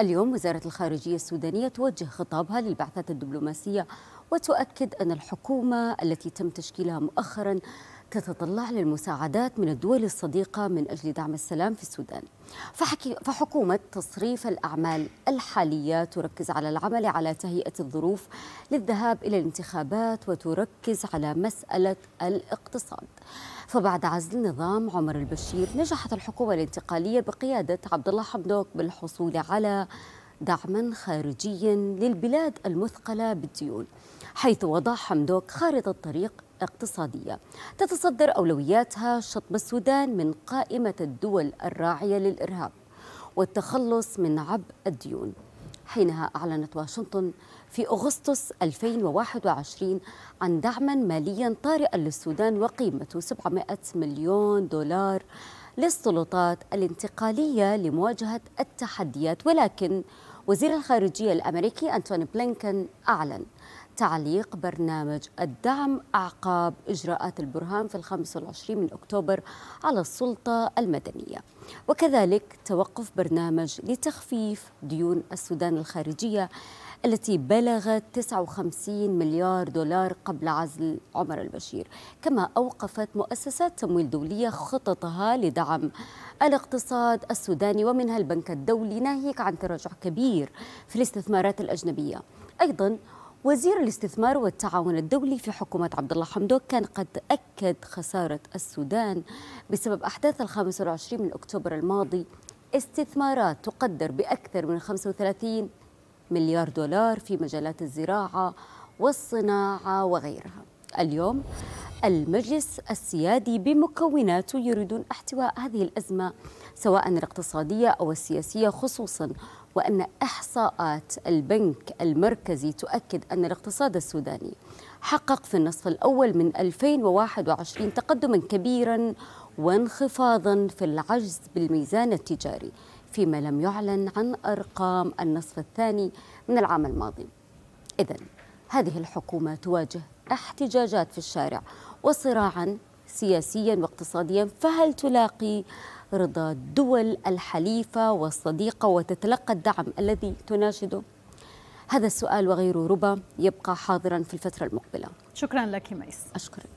اليوم وزارة الخارجية السودانية توجه خطابها للبعثات الدبلوماسية وتؤكد أن الحكومة التي تم تشكيلها مؤخرا تتطلع للمساعدات من الدول الصديقة من أجل دعم السلام في السودان فحكي فحكومة تصريف الأعمال الحالية تركز على العمل على تهيئة الظروف للذهاب إلى الانتخابات وتركز على مسألة الاقتصاد فبعد عزل نظام عمر البشير نجحت الحكومة الانتقالية بقيادة عبد الله حمدوك بالحصول على دعما خارجيا للبلاد المثقلة بالديون حيث وضع حمدوك خارطة طريق اقتصادية تتصدر أولوياتها شطب السودان من قائمة الدول الراعية للإرهاب والتخلص من عبء الديون حينها أعلنت واشنطن في أغسطس 2021 عن دعما ماليا طارئا للسودان وقيمته 700 مليون دولار للسلطات الانتقالية لمواجهة التحديات ولكن وزير الخارجية الأمريكي أنتوني بلينكن أعلن تعليق برنامج الدعم أعقاب إجراءات البرهان في الخامس والعشرين من أكتوبر على السلطة المدنية وكذلك توقف برنامج لتخفيف ديون السودان الخارجية التي بلغت 59 مليار دولار قبل عزل عمر البشير كما أوقفت مؤسسات تمويل دولية خططها لدعم الاقتصاد السوداني ومنها البنك الدولي ناهيك عن تراجع كبير في الاستثمارات الأجنبية أيضا وزير الاستثمار والتعاون الدولي في حكومة عبد الله حمدوك كان قد أكد خسارة السودان بسبب أحداث الخامس والعشرين من أكتوبر الماضي استثمارات تقدر بأكثر من 35 مليار دولار في مجالات الزراعة والصناعة وغيرها اليوم المجلس السيادي بمكوناته يريدون احتواء هذه الأزمة سواء الاقتصادية أو السياسية خصوصا وأن إحصاءات البنك المركزي تؤكد أن الاقتصاد السوداني حقق في النصف الأول من 2021 تقدما كبيرا وانخفاضا في العجز بالميزان التجاري فيما لم يعلن عن أرقام النصف الثاني من العام الماضي إذا هذه الحكومة تواجه احتجاجات في الشارع وصراعا سياسيا واقتصاديا فهل تلاقي رضا الدول الحليفة والصديقة وتتلقى الدعم الذي تناشده؟ هذا السؤال وغيره ربما يبقى حاضرا في الفترة المقبلة شكرا لك ميس أشكرك